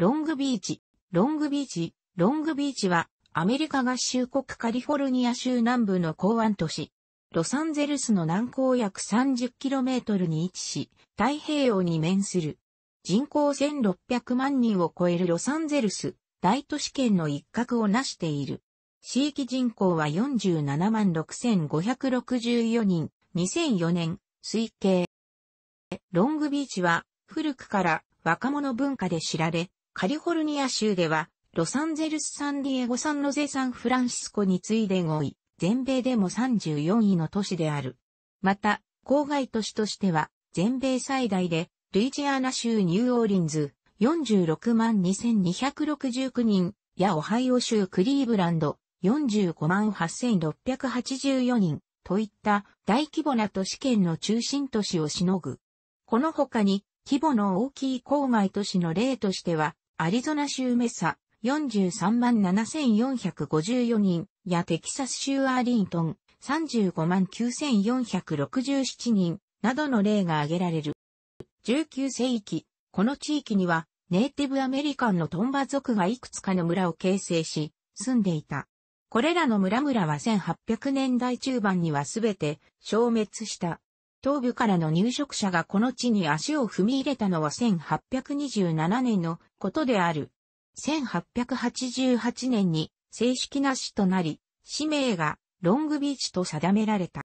ロングビーチ。ロングビーチ。ロングビーチは、アメリカ合衆国カリフォルニア州南部の港湾都市。ロサンゼルスの南港約 30km に位置し、太平洋に面する。人口1600万人を超えるロサンゼルス、大都市圏の一角を成している。地域人口は47万6564人、2004年、推計。ロングビーチは、古くから若者文化で知られ、カリフォルニア州では、ロサンゼルス・サンディエゴ・サンノゼ・サンフランシスコに次いで5位、全米でも34位の都市である。また、郊外都市としては、全米最大で、ルイジアナ州ニューオーリンズ、46万2269人、やオハイオ州クリーブランド、45万8684人、といった大規模な都市圏の中心都市をしのぐ。この他に、規模の大きい郊外都市の例としては、アリゾナ州メサ、43万7454人、やテキサス州アーリントン、35万9467人、などの例が挙げられる。19世紀、この地域には、ネイティブアメリカンのトンバ族がいくつかの村を形成し、住んでいた。これらの村々は1800年代中盤にはすべて消滅した。東部からの入植者がこの地に足を踏み入れたのは1827年のことである。1888年に正式な市となり、氏名がロングビーチと定められた。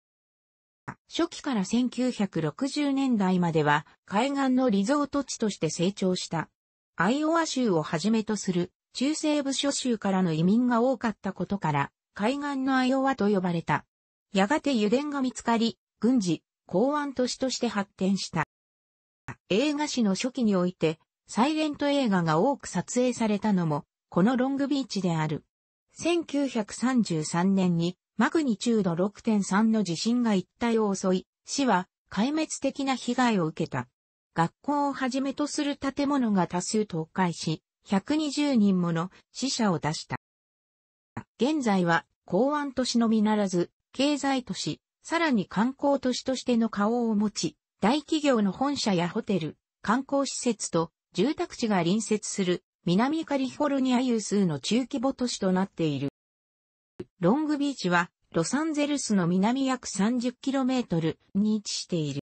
初期から1960年代までは海岸のリゾート地として成長した。アイオワ州をはじめとする中西部諸州からの移民が多かったことから海岸のアイオワと呼ばれた。やがて油田が見つかり、軍事、港湾都市として発展した。映画史の初期において、サイレント映画が多く撮影されたのも、このロングビーチである。1933年にマグニチュード6.3の地震が一帯を襲い、市は壊滅的な被害を受けた。学校をはじめとする建物が多数倒壊し、120人もの死者を出した。現在は港湾都市のみならず、経済都市、さらに観光都市としての顔を持ち、大企業の本社やホテル、観光施設と住宅地が隣接する南カリフォルニア有数の中規模都市となっている。ロングビーチはロサンゼルスの南約 30km に位置している。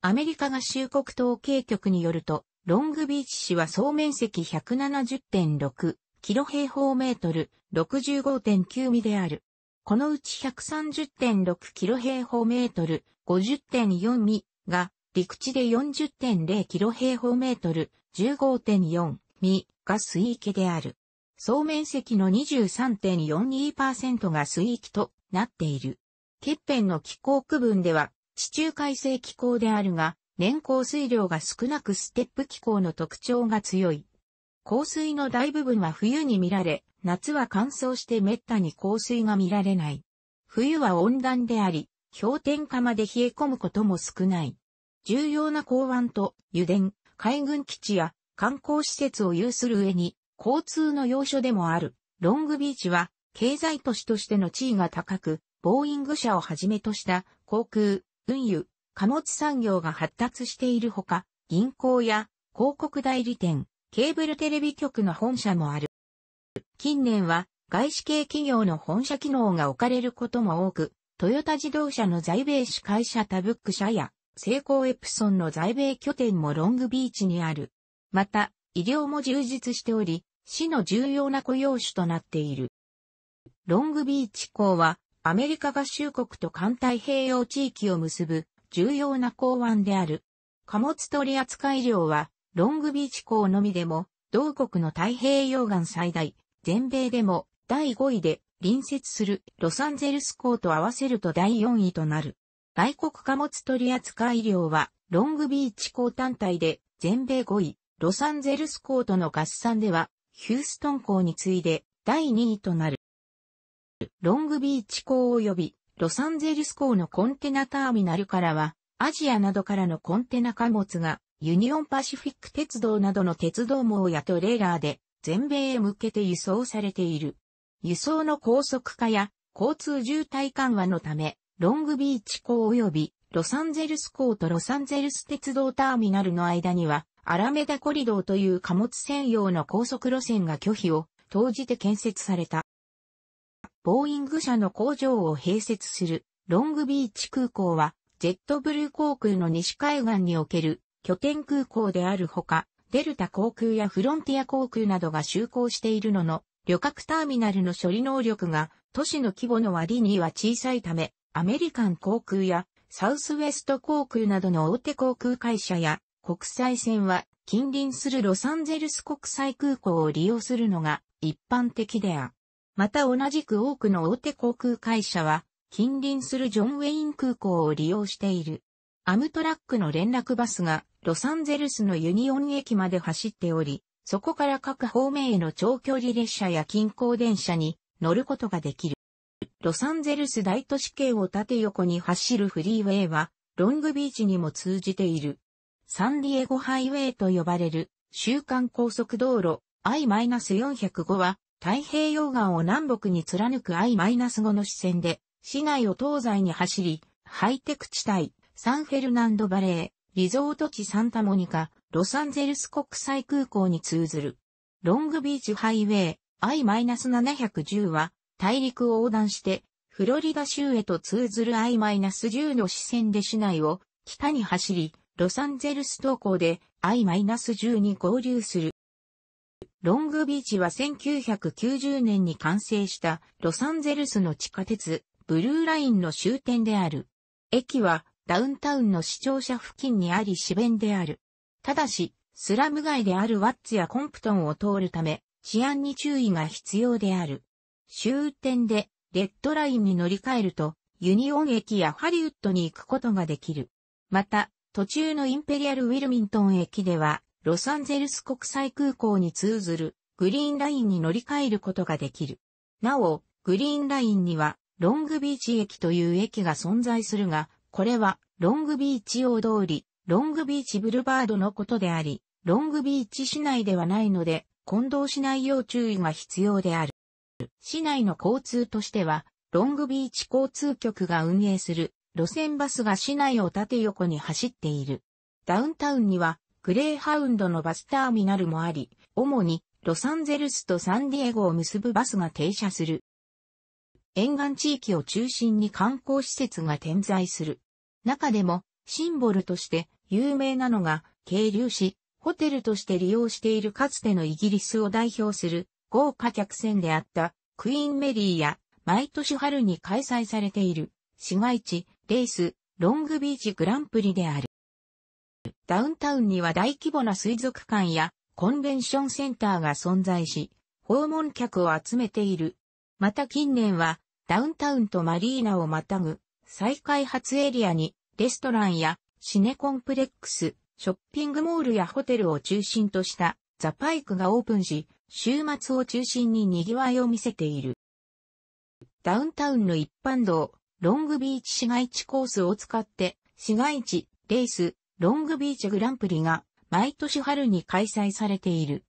アメリカ合衆国統計局によると、ロングビーチ市は総面積170.6キロ平方メートル65.9ミである。このうち 130.6km 平方メートル、50.4ミが、陸地で 40.0km 平方メートル、15.4ミが水域である。総面積の23.42%が水域となっている。欠片の気候区分では、地中海性気候であるが、年降水量が少なくステップ気候の特徴が強い。降水の大部分は冬に見られ、夏は乾燥して滅多に降水が見られない。冬は温暖であり、氷点下まで冷え込むことも少ない。重要な港湾と油田、海軍基地や観光施設を有する上に、交通の要所でもある、ロングビーチは、経済都市としての地位が高く、ボーイング社をはじめとした航空、運輸、貨物産業が発達しているほか、銀行や広告代理店、ケーブルテレビ局の本社もある。近年は外資系企業の本社機能が置かれることも多く、トヨタ自動車の在米主会社タブック社や、セイコーエプソンの在米拠点もロングビーチにある。また、医療も充実しており、市の重要な雇用種となっている。ロングビーチ港は、アメリカ合衆国と環太平洋地域を結ぶ重要な港湾である。貨物取扱量は、ロングビーチ港のみでも、同国の太平洋岸最大全米でも第5位で隣接するロサンゼルス港と合わせると第4位となる。外国貨物取扱量はロングビーチ港単体で全米5位、ロサンゼルス港との合算ではヒューストン港に次いで第2位となる。ロングビーチ港及びロサンゼルス港のコンテナターミナルからはアジアなどからのコンテナ貨物がユニオンパシフィック鉄道などの鉄道網やトレーラーで全米へ向けて輸送されている。輸送の高速化や交通渋滞緩和のため、ロングビーチ港及びロサンゼルス港とロサンゼルス鉄道ターミナルの間には、アラメダコリドーという貨物専用の高速路線が拒否を投じて建設された。ボーイング社の工場を併設するロングビーチ空港は、ジェットブルー航空の西海岸における拠点空港であるほか、デルタ航空やフロンティア航空などが就航しているのの、旅客ターミナルの処理能力が都市の規模の割には小さいため、アメリカン航空やサウスウェスト航空などの大手航空会社や国際線は近隣するロサンゼルス国際空港を利用するのが一般的であ。また同じく多くの大手航空会社は近隣するジョン・ウェイン空港を利用している。アムトラックの連絡バスがロサンゼルスのユニオン駅まで走っており、そこから各方面への長距離列車や近郊電車に乗ることができる。ロサンゼルス大都市圏を縦横に走るフリーウェイは、ロングビーチにも通じている。サンディエゴハイウェイと呼ばれる、週間高速道路 I-405 は、太平洋岸を南北に貫く I-5 の支線で、市内を東西に走り、ハイテク地帯、サンフェルナンドバレー、リゾート地サンタモニカ、ロサンゼルス国際空港に通ずる。ロングビーチハイウェイ I-710 は大陸を横断してフロリダ州へと通ずる I-10 の支線で市内を北に走り、ロサンゼルス東港で I-10 に合流する。ロングビーチは1990年に完成したロサンゼルスの地下鉄ブルーラインの終点である。駅はダウンタウンの視聴者付近にあり市弁である。ただし、スラム街であるワッツやコンプトンを通るため、治安に注意が必要である。終点で、レッドラインに乗り換えると、ユニオン駅やハリウッドに行くことができる。また、途中のインペリアルウィルミントン駅では、ロサンゼルス国際空港に通ずるグリーンラインに乗り換えることができる。なお、グリーンラインにはロングビーチ駅という駅が存在するが、これは、ロングビーチ大通り、ロングビーチブルバードのことであり、ロングビーチ市内ではないので、混同しないよう注意が必要である。市内の交通としては、ロングビーチ交通局が運営する路線バスが市内を縦横に走っている。ダウンタウンには、グレーハウンドのバスターミナルもあり、主にロサンゼルスとサンディエゴを結ぶバスが停車する。沿岸地域を中心に観光施設が点在する。中でも、シンボルとして有名なのが、渓流市、ホテルとして利用しているかつてのイギリスを代表する豪華客船であったクイーンメリーや毎年春に開催されている市街地、レース、ロングビーチグランプリである。ダウンタウンには大規模な水族館やコンベンションセンターが存在し、訪問客を集めている。また近年はダウンタウンとマリーナをまたぐ再開発エリアにレストランやシネコンプレックス、ショッピングモールやホテルを中心としたザパイクがオープンし、週末を中心に賑わいを見せている。ダウンタウンの一般道、ロングビーチ市街地コースを使って、市街地、レース、ロングビーチグランプリが毎年春に開催されている。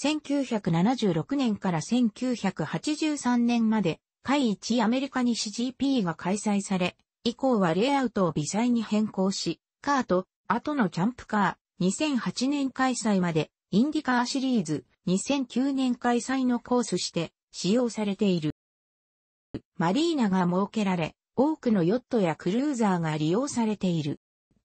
1976年から1983年まで会一アメリカに CGP が開催され、以降はレイアウトを微細に変更し、カーと、後のジャンプカー、2008年開催まで、インディカーシリーズ、2009年開催のコースして使用されている。マリーナが設けられ、多くのヨットやクルーザーが利用されている。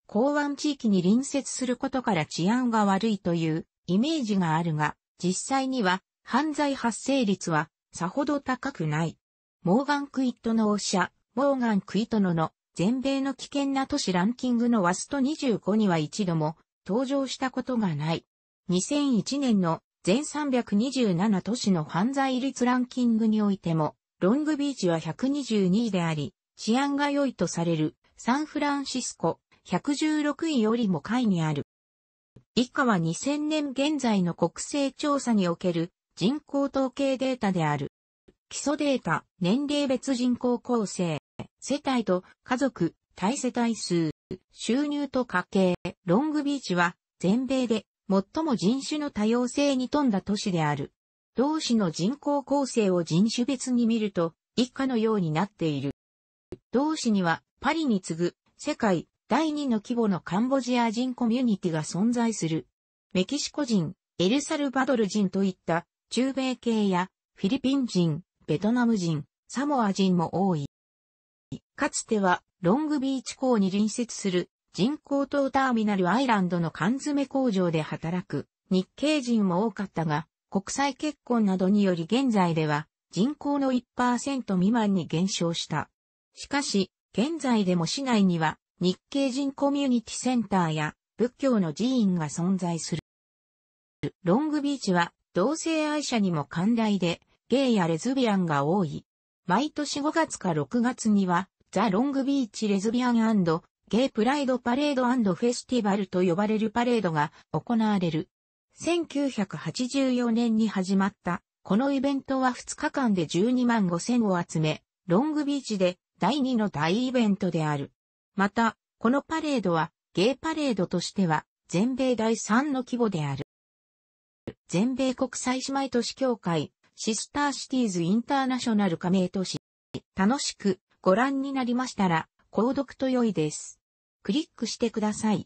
港湾地域に隣接することから治安が悪いというイメージがあるが、実際には犯罪発生率はさほど高くない。モーガン・クイットの王者、モーガン・クイットノの全米の危険な都市ランキングのワスト25には一度も登場したことがない。2001年の全327都市の犯罪率ランキングにおいても、ロングビーチは122位であり、治安が良いとされるサンフランシスコ116位よりも下位にある。以下は2000年現在の国勢調査における人口統計データである。基礎データ、年齢別人口構成、世帯と家族、対世帯数、収入と家計、ロングビーチは全米で最も人種の多様性に富んだ都市である。同市の人口構成を人種別に見ると以下のようになっている。同市にはパリに次ぐ世界第2の規模のカンボジア人コミュニティが存在する。メキシコ人、エルサルバドル人といった中米系やフィリピン人、ベトナム人、サモア人も多い。かつては、ロングビーチ港に隣接する人工島ターミナルアイランドの缶詰工場で働く日系人も多かったが、国際結婚などにより現在では人口の1%未満に減少した。しかし、現在でも市内には日系人コミュニティセンターや仏教の寺院が存在する。ロングビーチは同性愛者にも寛大でゲイやレズビアンが多い。毎年5月か6月には、ザ・ロングビーチ・レズビアンゲイ・プライド・パレードフェスティバルと呼ばれるパレードが行われる。1984年に始まった、このイベントは2日間で12万5千を集め、ロングビーチで第2の大イベントである。また、このパレードは、ゲイパレードとしては、全米第3の規模である。全米国際姉妹都市協会シスターシティーズインターナショナル加盟都市。楽しくご覧になりましたら、購読と良いです。クリックしてください。